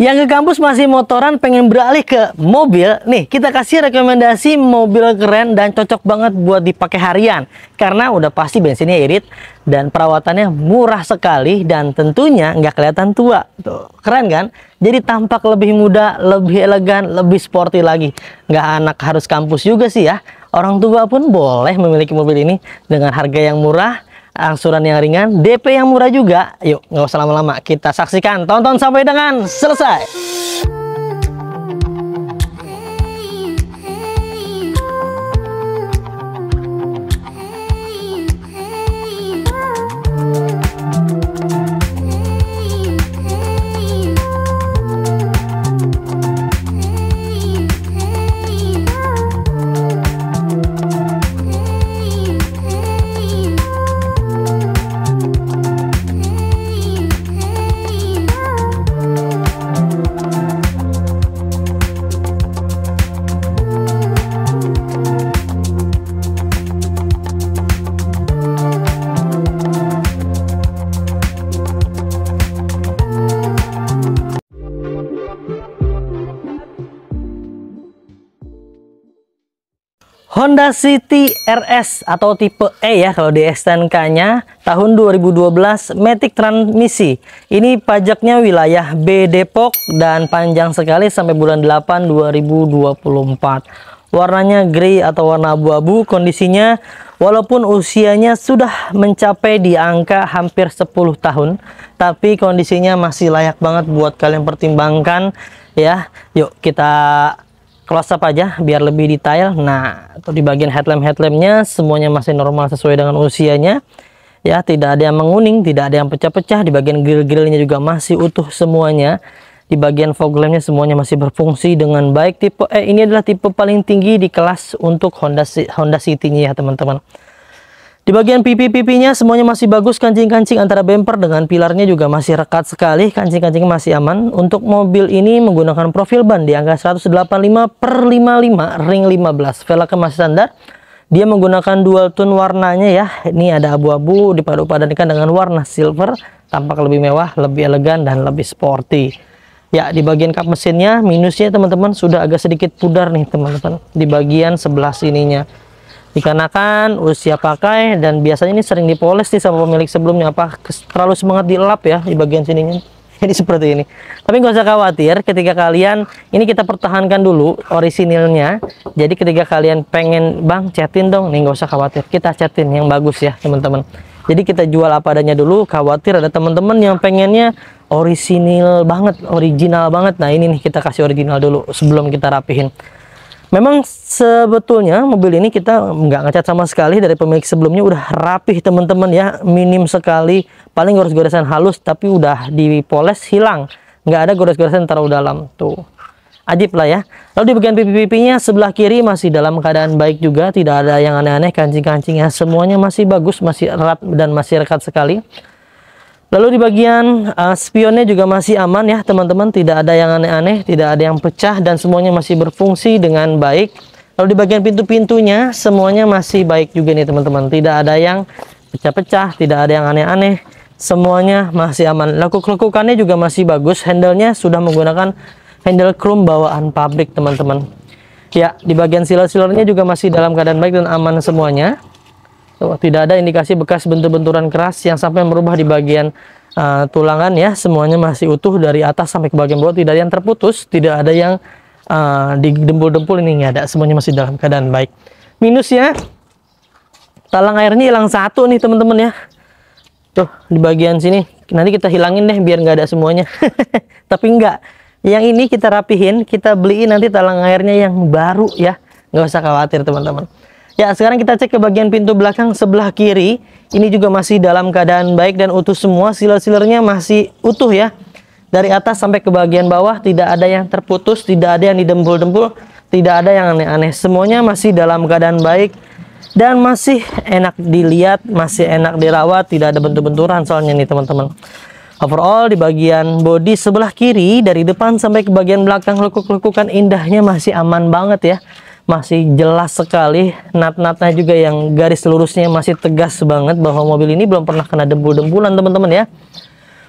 Yang ke kampus masih motoran pengen beralih ke mobil, nih kita kasih rekomendasi mobil keren dan cocok banget buat dipakai harian. Karena udah pasti bensinnya irit dan perawatannya murah sekali dan tentunya nggak kelihatan tua. Tuh, keren kan? Jadi tampak lebih muda, lebih elegan, lebih sporty lagi. Nggak anak harus kampus juga sih ya. Orang tua pun boleh memiliki mobil ini dengan harga yang murah, angsuran yang ringan, DP yang murah juga. Yuk, nggak usah lama-lama, kita saksikan. Tonton sampai dengan selesai. Honda City RS atau tipe E ya kalau di STNK-nya tahun 2012 Matic transmisi. Ini pajaknya wilayah B Depok dan panjang sekali sampai bulan 8 2024. Warnanya grey atau warna abu-abu kondisinya walaupun usianya sudah mencapai di angka hampir 10 tahun tapi kondisinya masih layak banget buat kalian pertimbangkan ya. Yuk kita close up aja biar lebih detail nah tuh di bagian headlamp headlampnya semuanya masih normal sesuai dengan usianya ya tidak ada yang menguning tidak ada yang pecah-pecah di bagian grill-grillnya juga masih utuh semuanya di bagian fog lampnya semuanya masih berfungsi dengan baik tipe eh ini adalah tipe paling tinggi di kelas untuk Honda Honda city ya teman-teman di bagian pipi-pipinya semuanya masih bagus kancing-kancing antara bemper dengan pilarnya juga masih rekat sekali kancing-kancing masih aman. Untuk mobil ini menggunakan profil ban di angka 185 per 55 ring 15 velgnya masih standar. Dia menggunakan dual tone warnanya ya. Ini ada abu-abu dipadu-padankan dengan warna silver tampak lebih mewah, lebih elegan dan lebih sporty. Ya di bagian kap mesinnya minusnya teman-teman sudah agak sedikit pudar nih teman-teman di bagian sebelah sininya dikarenakan usia pakai dan biasanya ini sering dipoles nih sama pemilik sebelumnya apa terlalu semangat dilap ya di bagian sini jadi seperti ini tapi nggak usah khawatir ketika kalian ini kita pertahankan dulu orisinilnya jadi ketika kalian pengen bang chatin dong nih nggak usah khawatir kita chatin yang bagus ya teman-teman jadi kita jual apa adanya dulu khawatir ada teman-teman yang pengennya orisinil banget original banget nah ini nih kita kasih original dulu sebelum kita rapihin Memang sebetulnya mobil ini kita nggak ngecat sama sekali dari pemilik sebelumnya udah rapih teman-teman ya minim sekali paling gores-goresan halus tapi udah dipoles hilang nggak ada gores-goresan terlalu dalam tuh ajib lah ya lalu di bagian pipi-pipinya sebelah kiri masih dalam keadaan baik juga tidak ada yang aneh-aneh kancing-kancingnya semuanya masih bagus masih erat dan masih rekat sekali Lalu di bagian uh, spionnya juga masih aman ya teman-teman, tidak ada yang aneh-aneh, tidak ada yang pecah dan semuanya masih berfungsi dengan baik. Lalu di bagian pintu-pintunya semuanya masih baik juga nih teman-teman, tidak ada yang pecah-pecah, tidak ada yang aneh-aneh. Semuanya masih aman. Lekuk-lekukannya juga masih bagus, handle sudah menggunakan handle chrome bawaan pabrik teman-teman. Ya, di bagian siler-silernya juga masih dalam keadaan baik dan aman semuanya. Oh, tidak ada indikasi bekas bentur-benturan keras yang sampai merubah di bagian uh, tulangan ya. Semuanya masih utuh dari atas sampai ke bagian bawah. Tidak ada yang terputus, tidak ada yang uh, didempul-dempul ini nggak ada. Semuanya masih dalam keadaan baik. Minusnya, talang airnya hilang satu nih teman-teman ya. Tuh, di bagian sini. Nanti kita hilangin deh biar nggak ada semuanya. Tapi nggak Yang ini kita rapihin, kita beliin nanti talang airnya yang baru ya. Nggak usah khawatir teman-teman. Ya, sekarang kita cek ke bagian pintu belakang sebelah kiri. Ini juga masih dalam keadaan baik dan utuh semua. Siler-silernya masih utuh ya. Dari atas sampai ke bagian bawah tidak ada yang terputus, tidak ada yang didempul-dempul, tidak ada yang aneh-aneh. Semuanya masih dalam keadaan baik dan masih enak dilihat, masih enak dirawat, tidak ada bentuk benturan soalnya nih teman-teman. Overall di bagian body sebelah kiri dari depan sampai ke bagian belakang lekuk-lekukan indahnya masih aman banget ya masih jelas sekali nat-natnya juga yang garis lurusnya masih tegas banget bahwa mobil ini belum pernah kena dempul-dempulan teman-teman ya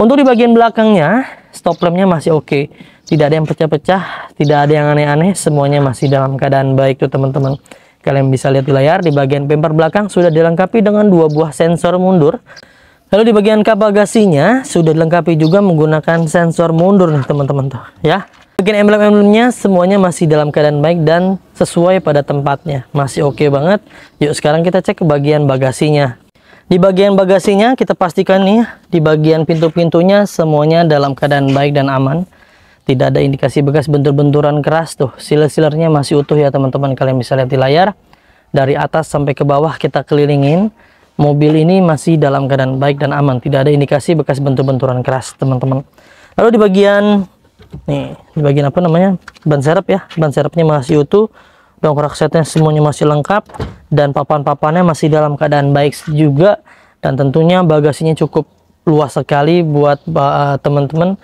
untuk di bagian belakangnya stop lampnya masih oke okay. tidak ada yang pecah-pecah tidak ada yang aneh-aneh semuanya masih dalam keadaan baik tuh teman-teman kalian bisa lihat di layar di bagian bumper belakang sudah dilengkapi dengan dua buah sensor mundur Lalu di bagian kap bagasinya sudah dilengkapi juga menggunakan sensor mundur nih teman-teman tuh ya. Bagian emblem-emblemnya semuanya masih dalam keadaan baik dan sesuai pada tempatnya. Masih oke okay banget. Yuk sekarang kita cek ke bagian bagasinya. Di bagian bagasinya kita pastikan nih di bagian pintu-pintunya semuanya dalam keadaan baik dan aman. Tidak ada indikasi bekas bentur-benturan keras tuh. Siler-silernya masih utuh ya teman-teman kalian bisa lihat di layar. Dari atas sampai ke bawah kita kelilingin. Mobil ini masih dalam keadaan baik dan aman. Tidak ada indikasi bekas bentur-benturan keras teman-teman. Lalu di bagian nih di bagian apa namanya ban serep ya ban serepnya masih utuh dongkrak setnya semuanya masih lengkap dan papan-papannya masih dalam keadaan baik juga dan tentunya bagasinya cukup luas sekali buat uh, teman-teman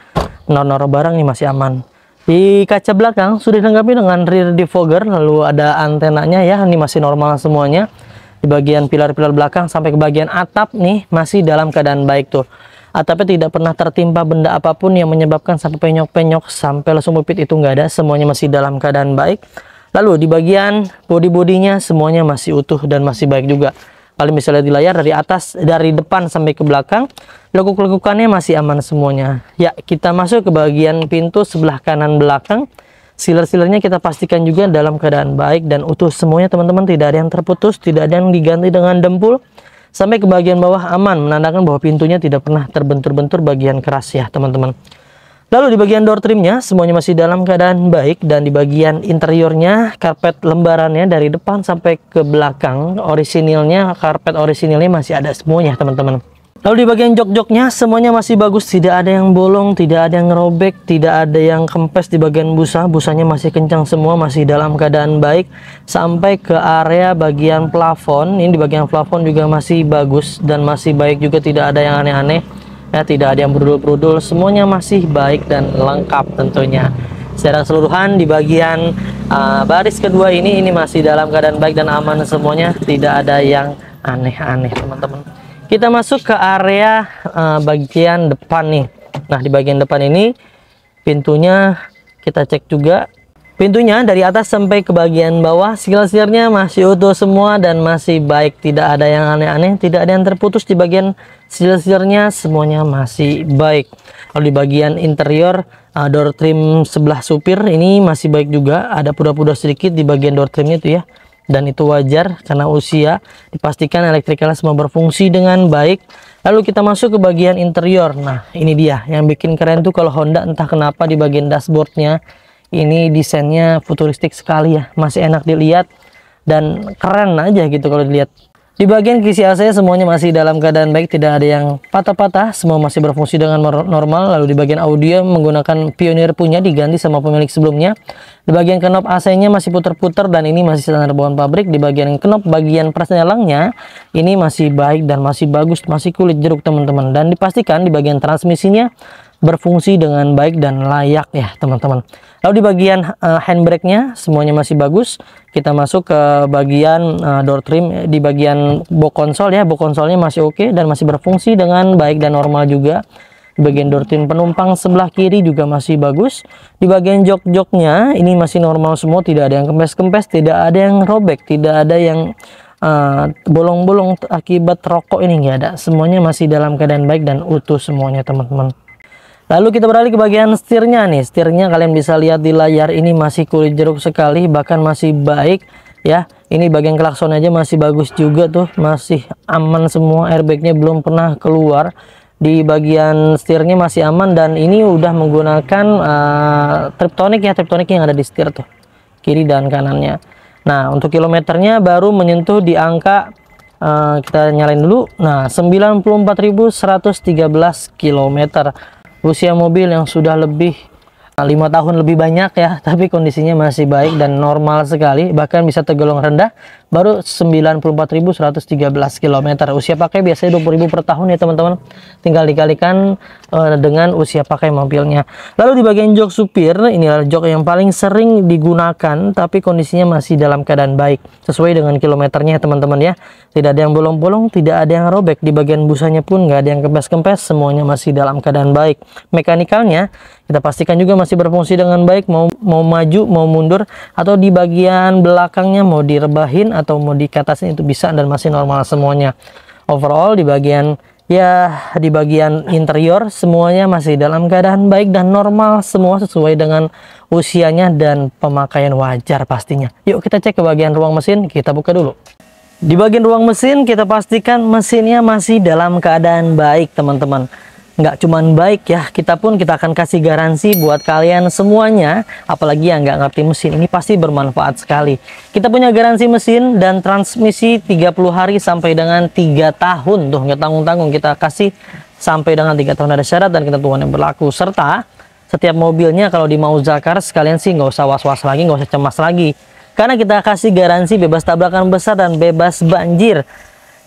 naro nor barang ini masih aman di kaca belakang sudah dilengkapi dengan rear defogger lalu ada antenanya ya ini masih normal semuanya di bagian pilar-pilar belakang sampai ke bagian atap nih masih dalam keadaan baik tuh Atapnya ah, tidak pernah tertimpa benda apapun yang menyebabkan sampai penyok-penyok sampai langsung pipit itu nggak ada semuanya masih dalam keadaan baik lalu di bagian body-bodinya semuanya masih utuh dan masih baik juga Kalau misalnya di layar dari atas dari depan sampai ke belakang lekuk-lekukannya masih aman semuanya ya kita masuk ke bagian pintu sebelah kanan belakang Siler-silernya kita pastikan juga dalam keadaan baik dan utuh semuanya teman-teman tidak ada yang terputus, tidak ada yang diganti dengan dempul, Sampai ke bagian bawah aman, menandakan bahwa pintunya tidak pernah terbentur-bentur bagian keras ya teman-teman. Lalu di bagian door trimnya semuanya masih dalam keadaan baik dan di bagian interiornya karpet lembarannya dari depan sampai ke belakang orisinilnya karpet orisinilnya masih ada semuanya teman-teman. Lalu di bagian jok-joknya semuanya masih bagus, tidak ada yang bolong, tidak ada yang robek, tidak ada yang kempes di bagian busa. Busanya masih kencang semua, masih dalam keadaan baik sampai ke area bagian plafon. Ini di bagian plafon juga masih bagus dan masih baik juga, tidak ada yang aneh-aneh. Ya, tidak ada yang berudul-berudul, semuanya masih baik dan lengkap tentunya. Secara keseluruhan di bagian uh, baris kedua ini ini masih dalam keadaan baik dan aman semuanya, tidak ada yang aneh-aneh, teman-teman. Kita masuk ke area uh, bagian depan nih. Nah, di bagian depan ini pintunya kita cek juga. Pintunya dari atas sampai ke bagian bawah, silasirnya masih utuh semua dan masih baik. Tidak ada yang aneh-aneh, tidak ada yang terputus di bagian silasirnya semuanya masih baik. Kalau di bagian interior, uh, door trim sebelah supir ini masih baik juga. Ada pudar-pudar sedikit di bagian door trimnya itu ya dan itu wajar karena usia dipastikan elektrikalnya semua berfungsi dengan baik lalu kita masuk ke bagian interior nah ini dia yang bikin keren tuh kalau Honda entah kenapa di bagian dashboardnya ini desainnya futuristik sekali ya masih enak dilihat dan keren aja gitu kalau dilihat di bagian kisi AC semuanya masih dalam keadaan baik, tidak ada yang patah-patah, semua masih berfungsi dengan normal. Lalu di bagian audio menggunakan Pioneer punya diganti sama pemilik sebelumnya. Di bagian kenop AC-nya masih putar-putar dan ini masih standar bawaan pabrik. Di bagian kenop, bagian persnelangnya ini masih baik dan masih bagus, masih kulit jeruk teman-teman. Dan dipastikan di bagian transmisinya berfungsi dengan baik dan layak ya teman-teman. Lalu di bagian uh, handbrake-nya semuanya masih bagus. Kita masuk ke bagian uh, door trim eh, di bagian bok konsol ya. Bok konsolnya masih oke okay dan masih berfungsi dengan baik dan normal juga. Di bagian door trim penumpang sebelah kiri juga masih bagus. Di bagian jok-joknya ini masih normal semua, tidak ada yang kempes-kempes, tidak ada yang robek, tidak ada yang eh, bolong-bolong uh, akibat rokok ini nggak ada. Semuanya masih dalam keadaan baik dan utuh semuanya teman-teman. Lalu kita beralih ke bagian setirnya nih. Setirnya kalian bisa lihat di layar ini masih kulit jeruk sekali, bahkan masih baik ya. Ini bagian klakson aja masih bagus juga tuh, masih aman semua, airbagnya belum pernah keluar di bagian setirnya masih aman dan ini udah menggunakan uh, triptonik ya triptonik yang ada di setir tuh kiri dan kanannya nah untuk kilometernya baru menyentuh di angka uh, kita nyalain dulu nah 94.113 kilometer usia mobil yang sudah lebih eh, lima tahun lebih banyak ya tapi kondisinya masih baik dan normal sekali bahkan bisa tergolong rendah baru 94.113 km. Usia pakai biasanya 20.000 per tahun ya teman-teman. Tinggal dikalikan uh, dengan usia pakai mobilnya. Lalu di bagian jok supir, inilah jok yang paling sering digunakan tapi kondisinya masih dalam keadaan baik sesuai dengan kilometernya teman-teman ya. Tidak ada yang bolong-bolong, tidak ada yang robek di bagian busanya pun nggak ada yang kempes-kempes, semuanya masih dalam keadaan baik. Mekanikalnya kita pastikan juga masih berfungsi dengan baik mau mau maju mau mundur atau di bagian belakangnya mau direbahin atau mau dikatakan itu bisa dan masih normal semuanya overall di bagian ya di bagian interior semuanya masih dalam keadaan baik dan normal semua sesuai dengan usianya dan pemakaian wajar pastinya yuk kita cek ke bagian ruang mesin kita buka dulu di bagian ruang mesin kita pastikan mesinnya masih dalam keadaan baik teman-teman nggak cuman baik ya, kita pun kita akan kasih garansi buat kalian semuanya, apalagi yang nggak ngerti mesin, ini pasti bermanfaat sekali. Kita punya garansi mesin dan transmisi 30 hari sampai dengan 3 tahun, tuh nggak tanggung-tanggung, kita kasih sampai dengan 3 tahun ada syarat dan ketentuan yang berlaku, serta setiap mobilnya kalau di mau zakar sekalian sih nggak usah was-was lagi, nggak usah cemas lagi. Karena kita kasih garansi bebas tabrakan besar dan bebas banjir.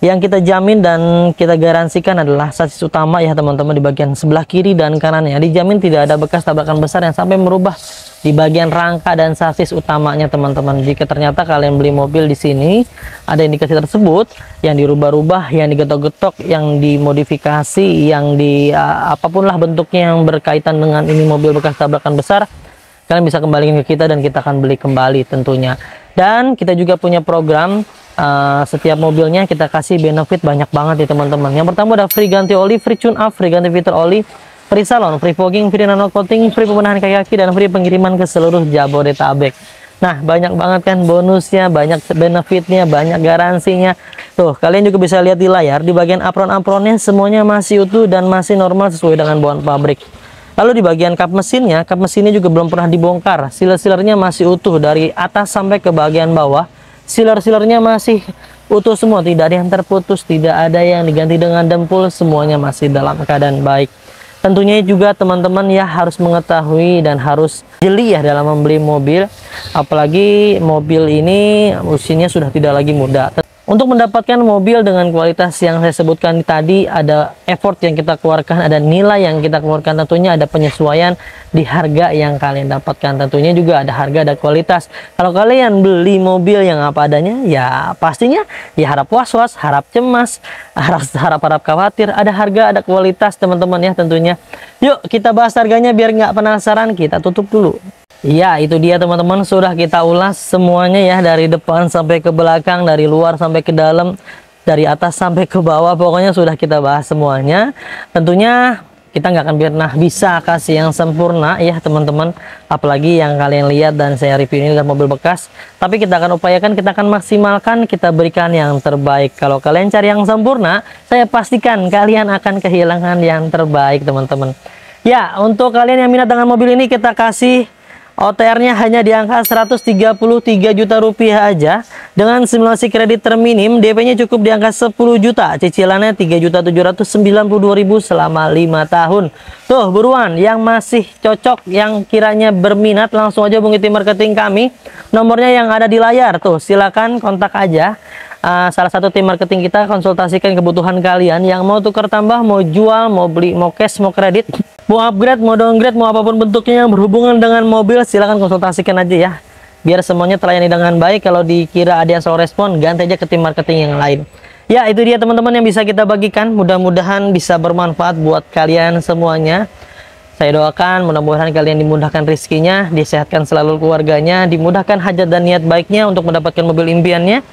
Yang kita jamin dan kita garansikan adalah sasis utama ya teman-teman di bagian sebelah kiri dan kanannya. Dijamin tidak ada bekas tabrakan besar yang sampai merubah di bagian rangka dan sasis utamanya teman-teman. Jika ternyata kalian beli mobil di sini ada indikasi tersebut yang dirubah-rubah, yang digetok-getok, yang dimodifikasi, yang di uh, apapun lah bentuknya yang berkaitan dengan ini mobil bekas tabrakan besar, kalian bisa kembaliin ke kita dan kita akan beli kembali tentunya. Dan kita juga punya program Eh, setiap mobilnya kita kasih benefit banyak banget ya teman-teman yang pertama ada free ganti oli free tune up free ganti fitur oli free salon free fogging free nano coating free pembenahan kaki kaki dan free pengiriman ke seluruh Jabodetabek Nah, banyak banget kan bonusnya, banyak benefitnya, banyak garansinya. Tuh, kalian juga bisa lihat di layar, di bagian apron-apronnya semuanya masih utuh dan masih normal sesuai dengan bahan pabrik. Lalu di bagian kap mesinnya, kap mesinnya juga belum pernah dibongkar. Siler-silernya masih utuh dari atas sampai ke bagian bawah siler-silernya masih utuh semua, tidak ada yang terputus, tidak ada yang diganti dengan dempul, semuanya masih dalam keadaan baik. Tentunya juga teman-teman ya harus mengetahui dan harus jeli ya dalam membeli mobil, apalagi mobil ini usianya sudah tidak lagi muda. Untuk mendapatkan mobil dengan kualitas yang saya sebutkan tadi, ada effort yang kita keluarkan, ada nilai yang kita keluarkan, tentunya ada penyesuaian di harga yang kalian dapatkan. Tentunya juga ada harga, ada kualitas. Kalau kalian beli mobil yang apa adanya, ya pastinya ya harap was-was, harap cemas, harap-harap khawatir. Ada harga, ada kualitas teman-teman ya tentunya. Yuk kita bahas harganya biar nggak penasaran, kita tutup dulu. Ya, itu dia teman-teman. Sudah kita ulas semuanya ya. Dari depan sampai ke belakang, dari luar sampai ke dalam, dari atas sampai ke bawah. Pokoknya sudah kita bahas semuanya. Tentunya kita nggak akan pernah bisa kasih yang sempurna ya teman-teman apalagi yang kalian lihat dan saya review ini adalah mobil bekas tapi kita akan upayakan kita akan maksimalkan kita berikan yang terbaik kalau kalian cari yang sempurna saya pastikan kalian akan kehilangan yang terbaik teman-teman ya untuk kalian yang minat dengan mobil ini kita kasih OTR-nya hanya di angka 133 juta rupiah aja. Dengan simulasi kredit terminim, DP-nya cukup di angka 10 juta. Cicilannya 3.792.000 selama 5 tahun. Tuh, buruan yang masih cocok, yang kiranya berminat, langsung aja hubungi tim marketing kami. Nomornya yang ada di layar tuh, silakan kontak aja. Uh, salah satu tim marketing kita konsultasikan kebutuhan kalian yang mau tukar tambah, mau jual, mau beli, mau cash, mau kredit mau upgrade, mau downgrade, mau apapun bentuknya yang berhubungan dengan mobil, silahkan konsultasikan aja ya. Biar semuanya terlayani dengan baik, kalau dikira ada yang slow respon, ganti aja ke tim marketing yang lain. Ya, itu dia teman-teman yang bisa kita bagikan. Mudah-mudahan bisa bermanfaat buat kalian semuanya. Saya doakan mudah-mudahan kalian dimudahkan rezekinya, disehatkan selalu keluarganya, dimudahkan hajat dan niat baiknya untuk mendapatkan mobil impiannya.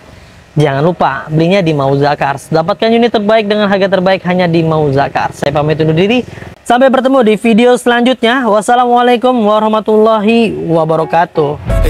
Jangan lupa belinya di Mauza Cars. Dapatkan unit terbaik dengan harga terbaik hanya di Mauza Cars. Saya pamit undur diri. Sampai bertemu di video selanjutnya. Wassalamualaikum warahmatullahi wabarakatuh.